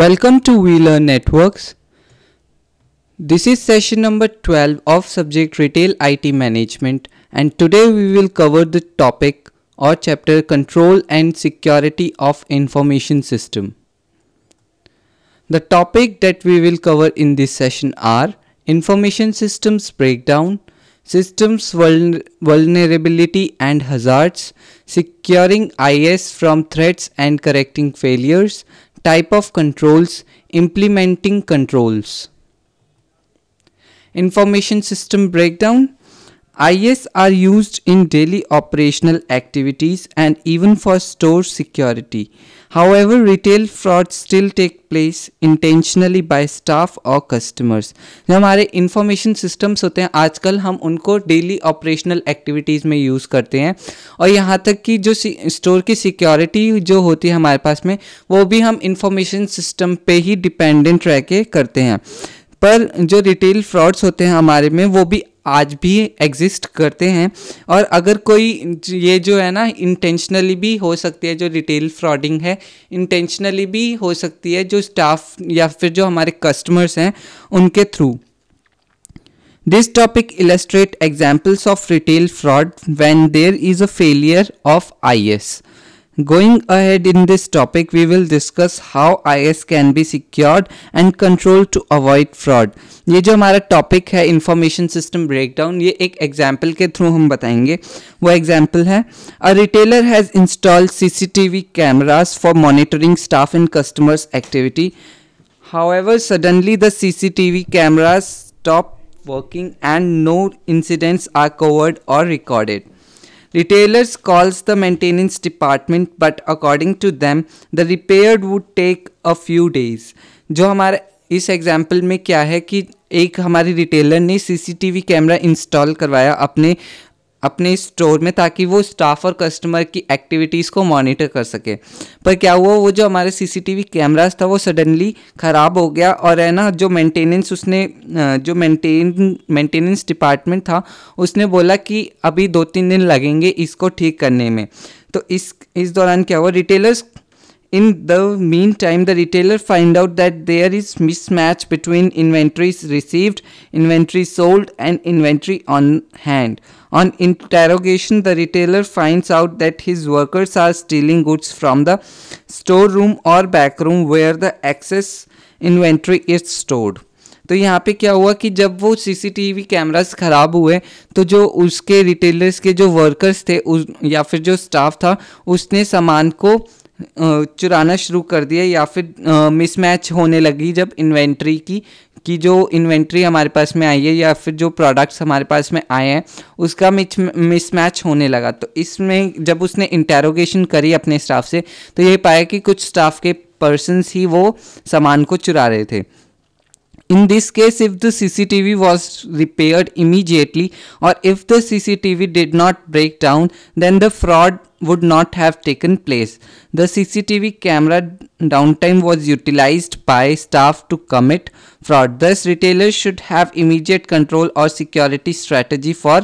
Welcome to WeLearn Networks. This is session number 12 of subject Retail IT Management and today we will cover the topic or chapter Control and Security of Information System. The topic that we will cover in this session are Information Systems Breakdown, Systems Vulnerability and Hazards, Securing IS from Threats and Correcting Failures, Type of controls, implementing controls. Information system breakdown, IS are used in daily operational activities and even for store security. However, retail fraud still take place intentionally by staff or customers. जो हमारे information systems होते हैं आजकल हम उनको daily operational activities में use करते हैं और यहाँ तक कि जो स्टोर की सिक्योरिटी जो होती है हमारे पास में वो भी हम इंफॉर्मेशन सिस्टम पे ही डिपेंडेंट रह के करते हैं पर जो रिटेल फ्रॉड्स होते हैं हमारे में वो भी आज भी एग्जिस्ट करते हैं और अगर कोई ये जो है ना इंटेंशनली भी हो सकती है जो रिटेल फ्रॉडिंग है इंटेंशनली भी हो सकती है जो स्टाफ या फिर जो हमारे कस्टमर्स हैं उनके through topic illustrate examples of retail fraud when there is a failure of I S Going ahead in this topic, we will discuss how IS can be secured and controlled to avoid fraud. ये जो हमारा topic है information system breakdown ये एक example के through हम बताएंगे वो एग्जाम्पल है a retailer has installed V cameras for monitoring staff and customers activity however suddenly the V cameras stop working and no incidents are covered और recorded Retailers calls the maintenance department but according to them the repaired would take a few days. जो हमारे इस example में क्या है कि एक हमारी रिटेलर ने सीसीटीवी कैमरा इंस्टॉल करवाया अपने अपने स्टोर में ताकि वो स्टाफ और कस्टमर की एक्टिविटीज़ को मॉनिटर कर सके पर क्या हुआ वो जो हमारे सीसीटीवी कैमरास था वो सडनली ख़राब हो गया और है ना जो मेंटेनेंस उसने जो मेंटेन मेंटेनेंस डिपार्टमेंट था उसने बोला कि अभी दो तीन दिन लगेंगे इसको ठीक करने में तो इस इस दौरान क्या हुआ retailers In the meantime, the retailer find out that there is mismatch between inventories received, inventory sold and inventory on hand. On interrogation, the retailer finds out that his workers are stealing goods from the storeroom or back room where the excess inventory is stored. तो यहाँ पे क्या हुआ कि जब वो CCTV cameras ख़राब हुए तो जो उसके रिटेलर्स के जो वर्कर्स थे उस या फिर जो स्टाफ था उसने सामान को चुराना शुरू कर दिया या फिर मिसमैच होने लगी जब इन्वेंट्री की कि जो इन्वेंट्री हमारे पास में आई है या फिर जो प्रोडक्ट्स हमारे पास में आए हैं उसका मिसमैच होने लगा तो इसमें जब उसने इंटेरोगेशन करी अपने स्टाफ से तो ये पाया कि कुछ स्टाफ के पर्सनस ही वो सामान को चुरा रहे थे in this case if the C C T V was repair immediately और if the C C T V did not break down then the fraud would not have taken place. The CCTV camera downtime was utilized by staff to commit fraud. Thus, retailers should have immediate control or security strategy for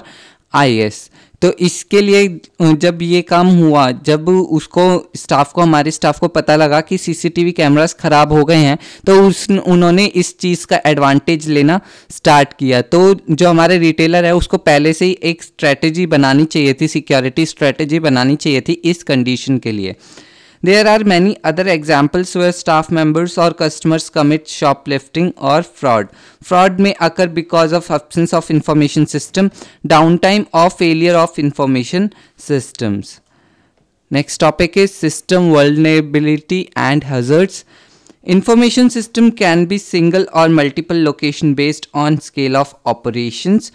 IS. तो इसके लिए जब ये काम हुआ जब उसको staff को हमारे स्टाफ को पता लगा कि सीसीटीवी कैमरास ख़राब हो गए हैं तो उस उन्होंने इस चीज़ का एडवांटेज लेना स्टार्ट किया तो जो हमारे रिटेलर है उसको पहले से ही एक स्ट्रेटजी बनानी चाहिए थी सिक्योरिटी स्ट्रेटजी बनानी चाहिए थी इस कंडीशन के लिए There are many other examples where staff members or customers commit shoplifting or fraud. Fraud may occur because of absence of information system, downtime or failure of information systems. Next topic is system vulnerability and hazards. Information system can be single or multiple location based on scale of operations.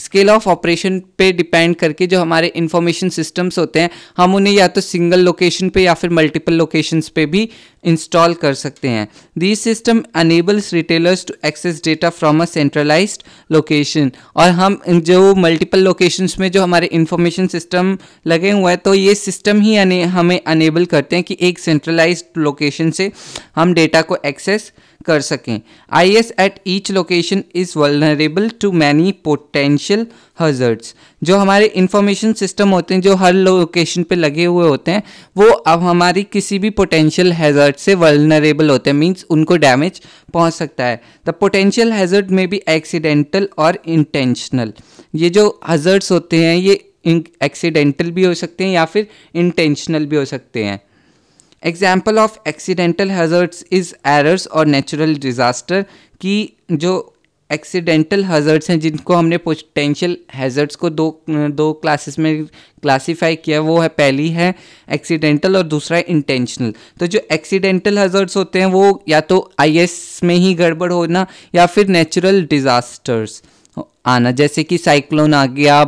Scale of operation पे depend करके जो हमारे information systems होते हैं हम उन्हें या तो सिंगल लोकेशन पे या फिर मल्टीपल लोकेशंस पे भी इंस्टॉल कर सकते हैं this system enables retailers to access data from a centralised location और हम जो मल्टीपल लोकेशंस में जो हमारे इंफॉर्मेशन सिस्टम लगे हुए हैं तो ये सिस्टम ही अने, हमें अनेबल करते हैं कि एक सेंट्रलाइज लोकेशन से हम डेटा को एक्सेस कर सकें I S at each location is vulnerable to many potential hazards जो हमारे इंफॉर्मेशन सिस्टम होते हैं जो हर लोकेशन पे लगे हुए होते हैं वो अब हमारी किसी भी पोटेंशियल हैजर्ट से वलनरेबल होते हैं मीन्स उनको डैमेज पहुंच सकता है द पोटेंशियल हैजर्ट में भी एक्सीडेंटल और इंटेंशनल ये जो हज़र्ट्स होते हैं ये एक्सीडेंटल भी हो सकते हैं या फिर इंटेंशनल भी हो सकते हैं example of accidental hazards is errors और नेचुरल डिज़ास्टर की जो एक्सीडेंटल हजर्ड्स हैं जिनको हमने पोटेंशियल हैजर्ड्स को दो दो क्लासेस में क्लासिफाई किया वो है पहली है एक्सीडेंटल और दूसरा है इंटेंशनल तो जो एक्सीडेंटल हज़र्ट्स होते हैं वो या तो आईएस में ही गड़बड़ होना या फिर नेचुरल डिज़ास्टर्स आना जैसे कि साइक्लोन आ गया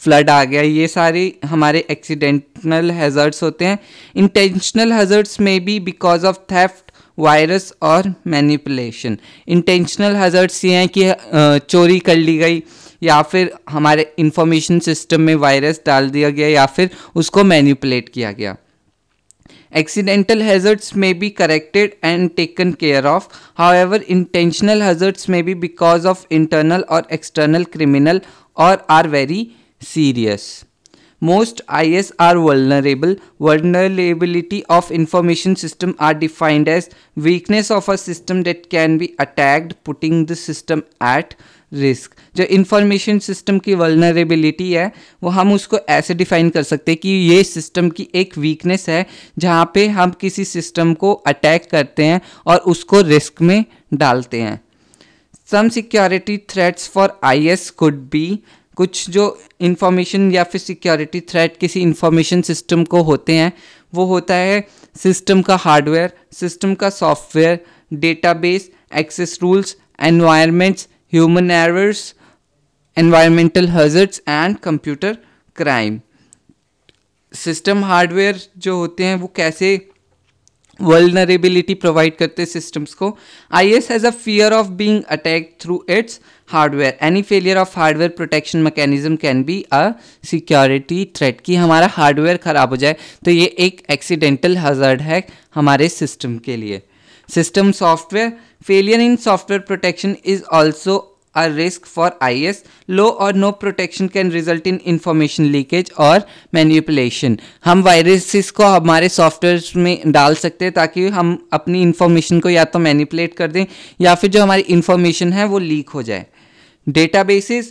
फ्लड आ गया ये सारे हमारे एक्सीडेंटल हैज़र्ड्स होते हैं इंटेंशनल हैज़र्ड्स में भी बिकॉज ऑफ थेफ्ट वायरस और मैनिपुलेशन इंटेंशनल हैज़र्ड्स ये हैं कि चोरी कर ली गई या फिर हमारे इंफॉर्मेशन सिस्टम में वायरस डाल दिया गया या फिर उसको मैनिपुलेट किया गया accidental hazards may corrected and taken care of however intentional hazards में भी बिकॉज ऑफ इंटरनल और एक्सटर्नल क्रिमिनल और are very serious. Most IS are vulnerable. Vulnerability of information system are defined as weakness of a system that can be attacked, putting the system at risk जो information system की vulnerability है वो हम उसको ऐसे define कर सकते हैं कि ये सिस्टम की एक वीकनेस है जहाँ पे हम किसी सिस्टम को अटैक करते हैं और उसको रिस्क में डालते हैं some security threats for I S could be कुछ जो इंफॉर्मेशन या फिर सिक्योरिटी थ्रेट किसी इंफॉर्मेशन सिस्टम को होते हैं वो होता है सिस्टम का हार्डवेयर सिस्टम का software database access rules environments human errors environmental hazards and computer crime system hardware जो होते हैं वो कैसे वर्लनरेबिलिटी प्रोवाइड करते सिस्टम्स को I S has a fear of being attack through its hardware any failure of hardware protection mechanism can be a security threat कि हमारा hardware ख़राब हो जाए तो ये एक एक्सीडेंटल हजर्ड है हमारे सिस्टम के लिए system software failure in software protection is also a risk for IS. Low or no protection can result in information leakage or manipulation. हम वायरसेस को हमारे सॉफ्टवेयर में डाल सकते हैं ताकि हम अपनी इंफॉर्मेशन को या तो मैनिपुलेट कर दें या फिर जो हमारी इंफॉर्मेशन है वो लीक हो जाए databases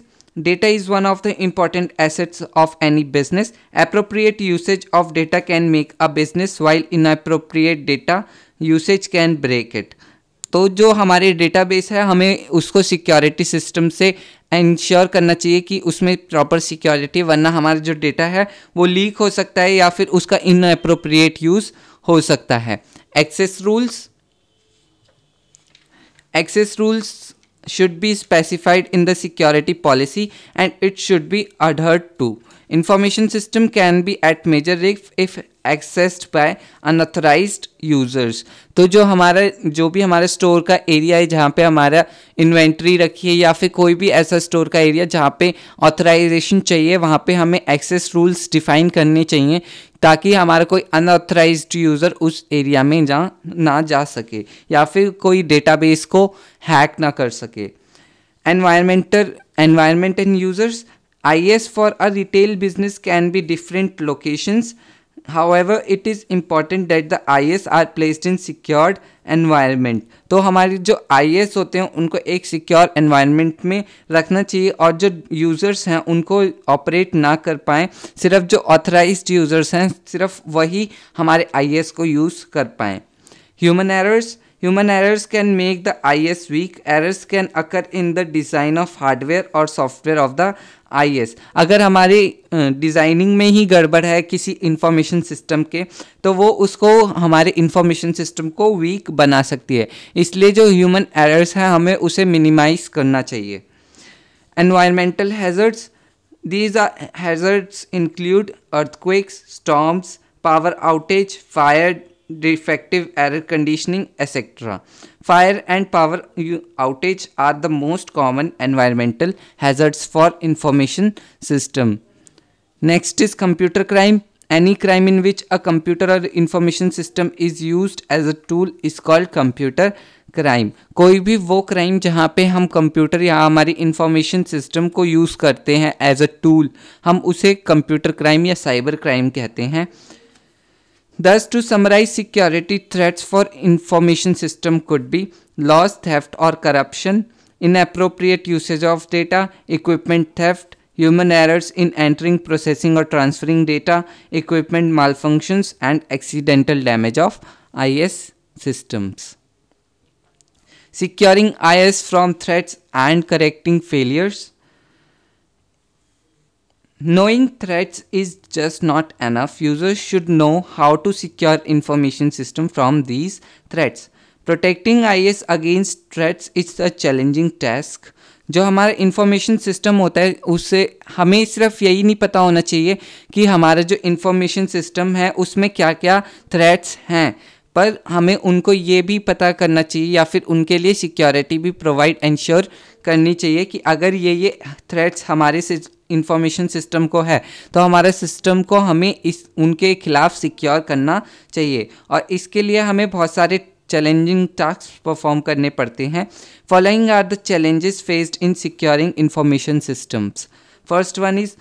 data is one of the important assets of any business appropriate usage of data can make a business while inappropriate data usage can break it तो जो हमारे डेटाबेस है हमें उसको सिक्योरिटी सिस्टम से इंश्योर करना चाहिए कि उसमें प्रॉपर सिक्योरिटी वरना हमारा जो डेटा है वो लीक हो सकता है या फिर उसका इन अप्रोप्रिएट यूज़ हो सकता है access rules access rules should be specified in the security policy and it should be adhered to Information system can be at major risk if accessed by unauthorized users. तो जो हमारा जो भी हमारे store का एरिया है जहाँ पे हमारा इन्वेंट्री रखी है या फिर कोई भी ऐसा स्टोर का एरिया जहाँ पे ऑथराइजेशन चाहिए वहाँ पे हमें एक्सेस रूल्स डिफाइन करने चाहिए ताकि हमारा कोई अनऑथराइज यूज़र उस एरिया में जा ना जा सके या फिर कोई डेटाबेस को हैक ना कर सके environmental environment and users IS for a retail business can be different locations. However, it is important that the IS are placed in secured environment. तो हमारी जो आई होते हैं उनको एक सिक्योर एनवायरनमेंट में रखना चाहिए और जो यूज़र्स हैं उनको ऑपरेट ना कर पाएँ सिर्फ जो ऑथराइज यूज़र्स हैं सिर्फ वही हमारे IS को यूज़ कर पाएँ human errors Human errors can make the IS weak. Errors can occur in the design of hardware or software of the IS. अगर हमारे डिज़ाइनिंग में ही गड़बड़ है किसी इंफॉर्मेशन सिस्टम के तो वो उसको हमारे इंफॉर्मेशन सिस्टम को वीक बना सकती है इसलिए जो ह्यूमन एरर्स हैं हमें उसे मिनिमाइज करना चाहिए environmental hazards these are hazards include earthquakes storms power outage fire defective error conditioning etc fire and power outage are the most common environmental hazards for information system next is computer crime any crime in which a computer or information system is used as a tool is called computer crime कोई भी वो crime जहाँ पे हम computer या हमारी information system को use करते हैं एज अ टूल हम उसे कंप्यूटर क्राइम या साइबर क्राइम कहते हैं Thus, to summarize, security threats for information system could be loss, theft or corruption, inappropriate usage of data, equipment theft, human errors in entering, processing or transferring data, equipment malfunctions and accidental damage of IS systems. Securing IS from threats and correcting failures. Knowing threats is just not enough. Users should know how to secure information system from these threats. Protecting IS against threats is a challenging task. जो हमारा information system होता है उससे हमें सिर्फ यही नहीं पता होना चाहिए कि हमारा जो इन्फॉर्मेशन सिस्टम है उसमें क्या क्या थ्रेट्स हैं पर हमें उनको ये भी पता करना चाहिए या फिर उनके लिए सिक्योरिटी भी प्रोवाइड इंश्योर करनी चाहिए कि अगर ये ये थ्रेट्स हमारे इंफॉर्मेशन सिस्टम को है तो हमारे सिस्टम को हमें इस उनके खिलाफ सिक्योर करना चाहिए और इसके लिए हमें बहुत सारे चैलेंजिंग टास्क परफॉर्म करने पड़ते हैं following are the challenges faced in securing information systems first one is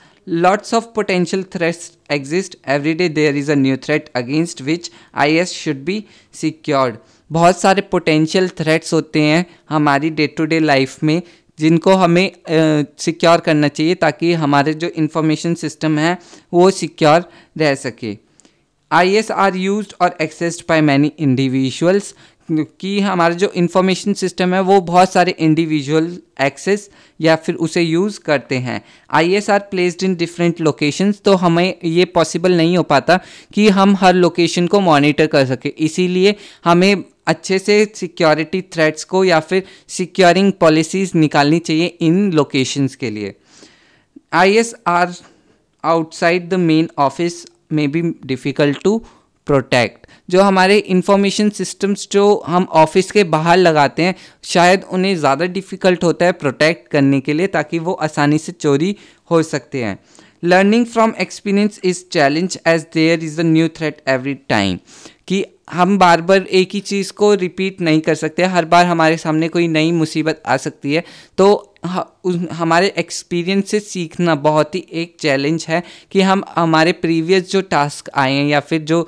lots of potential threats exist every day there is a new threat against which I S should be secured बहुत सारे potential threats होते हैं हमारी day to day life में जिनको हमें secure करना चाहिए ताकि हमारे जो इंफॉर्मेशन सिस्टम है वो सिक्योर रह सके आई एस आर यूज और एक्सेस्ड बाई मैनी इंडिविजुअल्स कि हमारा जो इन्फॉर्मेशन सिस्टम है वो बहुत सारे इंडिविजुअल एक्सेस या फिर उसे यूज़ करते हैं I S are placed in different locations तो हमें ये पॉसिबल नहीं हो पाता कि हम हर लोकेशन को मॉनिटर कर सकें इसीलिए हमें अच्छे से सिक्योरिटी थ्रेट्स को या फिर सिक्योरिंग पॉलिसीज़ निकालनी चाहिए इन लोकेशंस के लिए I S are outside the main office may be difficult to protect जो हमारे इंफॉर्मेशन सिस्टम्स जो हम ऑफिस के बाहर लगाते हैं शायद उन्हें ज़्यादा डिफ़िकल्ट होता है प्रोटेक्ट करने के लिए ताकि वो आसानी से चोरी हो सकते हैं learning from experience is challenge as there is a new threat every time कि हम बार बार एक ही चीज़ को रिपीट नहीं कर सकते हर बार हमारे सामने कोई नई मुसीबत आ सकती है तो हमारे एक्सपीरियंस से सीखना बहुत ही एक चैलेंज है कि हम हमारे प्रीवियस जो टास्क आए हैं या फिर जो